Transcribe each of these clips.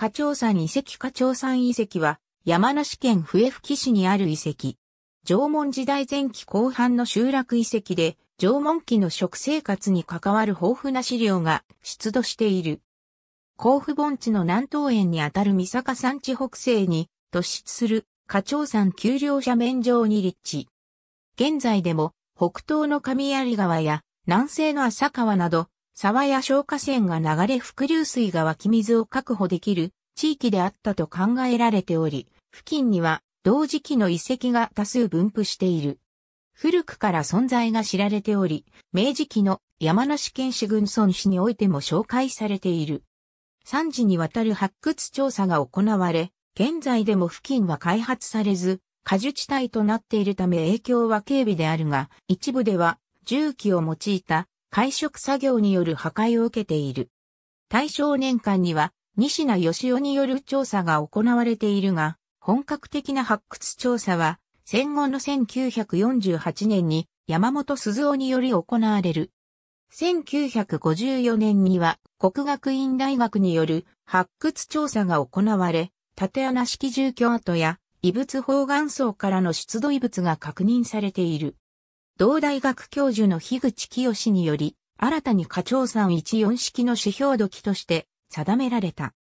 課長山遺跡課長山遺跡は、山梨県笛吹市にある遺跡。縄文時代前期後半の集落遺跡で、縄文期の食生活に関わる豊富な資料が出土している。甲府盆地の南東園にあたる三坂山地北西に突出する花鳥山丘陵斜面上に立地。現在でも北東の上槍川や南西の浅川など沢や消火栓が流れ伏流水が湧き水を確保できる地域であったと考えられており、付近には同時期の遺跡が多数分布している。古くから存在が知られており、明治期の山梨県市郡村市においても紹介されている。3時にわたる発掘調査が行われ、現在でも付近は開発されず、果樹地帯となっているため影響は軽微であるが、一部では重機を用いた会食作業による破壊を受けている。大正年間には、西名義夫による調査が行われているが、本格的な発掘調査は、戦後の1948年に山本鈴夫により行われる。1954年には国学院大学による発掘調査が行われ、縦穴式住居跡や異物方眼層からの出土異物が確認されている。同大学教授の樋口清により、新たに課長さん14式の指標時として定められた。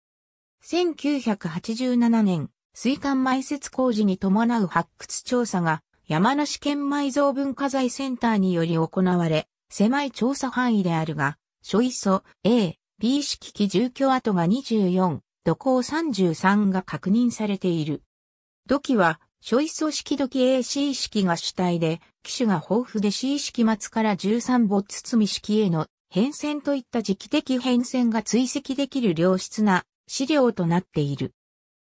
1987年、水管埋設工事に伴う発掘調査が山梨県埋蔵文化財センターにより行われ、狭い調査範囲であるが、諸位素 A、B 式基住居跡が24、土工33が確認されている。土器は諸位素式時 AC 式が主体で、機種が豊富で C 式末から13ボツ積み式への変遷といった時期的変遷が追跡できる良質な資料となっている。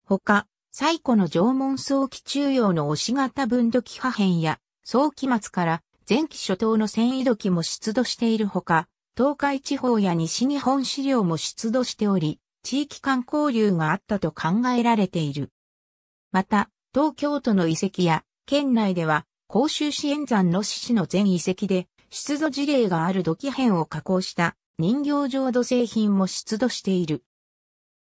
他、最古の縄文早期中央の押し型分土器破片や、早期末から前期初頭の繊維土器も出土しているほか、東海地方や西日本資料も出土しており、地域間交流があったと考えられている。また、東京都の遺跡や、県内では、甲州市援山の市の全遺跡で、出土事例がある土器片を加工した人形浄土製品も出土している。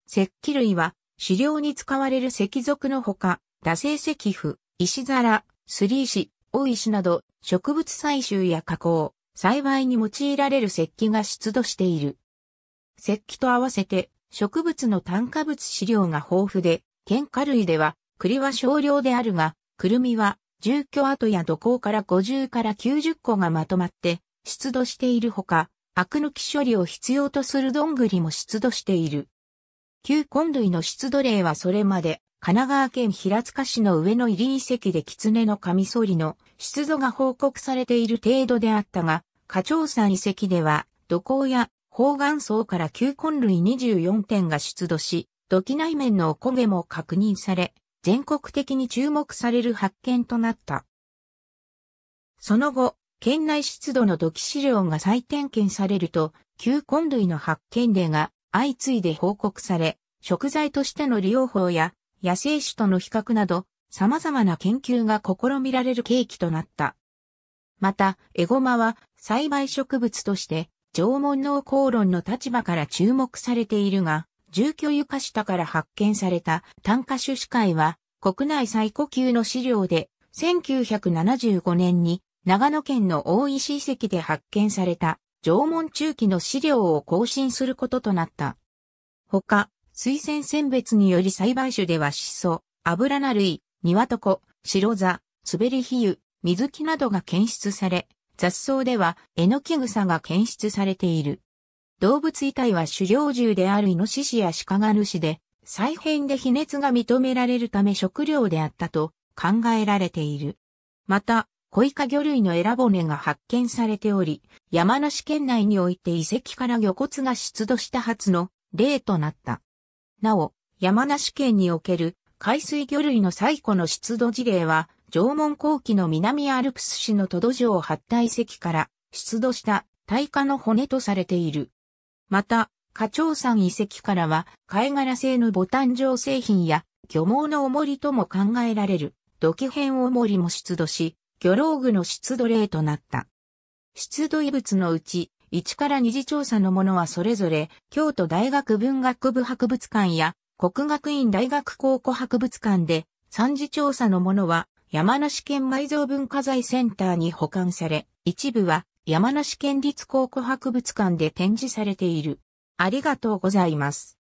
石器類は、狩猟に使われる石族のほか、打製石符、石皿、すり石、大石など、植物採集や加工、栽培に用いられる石器が出土している。石器と合わせて、植物の炭化物資料が豊富で、喧嘩類では、栗は少量であるが、くるみは、住居跡や土耕から50から90個がまとまって、出土しているほか、アク抜き処理を必要とするどんぐりも出土している。旧根類の出土例はそれまで、神奈川県平塚市の上の入り遺跡で狐のカミソリの出土が報告されている程度であったが、長さ山遺跡では、土耕や方眼層から旧根類24点が出土し、土器内面のお焦げも確認され、全国的に注目される発見となった。その後、県内湿度の土器資料が再点検されると、旧根類の発見例が相次いで報告され、食材としての利用法や野生種との比較など、様々な研究が試みられる契機となった。また、エゴマは栽培植物として、縄文農耕論の立場から注目されているが、住居床下から発見された炭化種子会は国内最古級の資料で1975年に長野県の大石遺跡で発見された縄文中期の資料を更新することとなった。他、水仙選別により栽培種ではシソ、油な類、ニトコ、白座、スベりヒユ、水木などが検出され、雑草ではエノキ草が検出されている。動物遺体は狩猟獣であるイノシシやシカが主で、再編で比熱が認められるため食料であったと考えられている。また、小イカ魚類のエラ骨が発見されており、山梨県内において遺跡から魚骨が出土した初の例となった。なお、山梨県における海水魚類の最古の出土事例は、縄文後期の南アルプス市の都土城発大遺跡から出土した大化の骨とされている。また、課長山遺跡からは、貝殻製のボタン状製品や、漁網の重りとも考えられる、土器片重りも出土し、漁老具の出土例となった。出土遺物のうち、1から2次調査のものはそれぞれ、京都大学文学部博物館や、国学院大学考古博物館で、3次調査のものは、山梨県埋蔵文化財センターに保管され、一部は山梨県立考古博物館で展示されている。ありがとうございます。